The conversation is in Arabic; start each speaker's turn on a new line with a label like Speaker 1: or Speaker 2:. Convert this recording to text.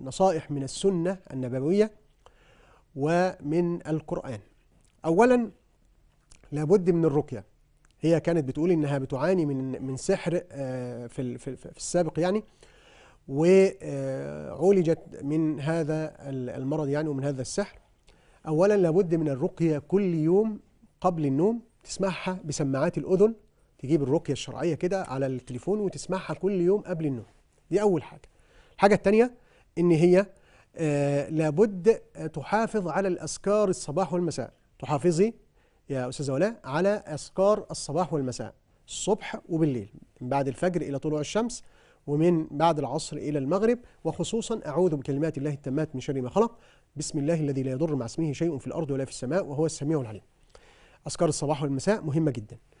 Speaker 1: نصائح من السنة النبوية ومن القرآن أولا لابد من الرقية هي كانت بتقول إنها بتعاني من من سحر آه، في في السابق يعني وعولجت من هذا المرض يعني ومن هذا السحر أولا لابد من الرقية كل يوم قبل النوم تسمعها بسماعات الأذن تجيب الرقية الشرعية كده على التليفون وتسمعها كل يوم قبل النوم دي أول حاجة الحاجة الثانية ان هي آه، لابد آه، تحافظ على الاذكار الصباح والمساء تحافظي يا استاذه ولاء على اذكار الصباح والمساء الصبح وبالليل من بعد الفجر الى طلوع الشمس ومن بعد العصر إلى المغرب وخصوصا أعوذ بكلمات الله التامات من شر ما خلق بسم الله الذي لا يضر مع اسمه شيء في الأرض ولا في السماء وهو السميع العليم أذكار الصباح والمساء مهمة جدا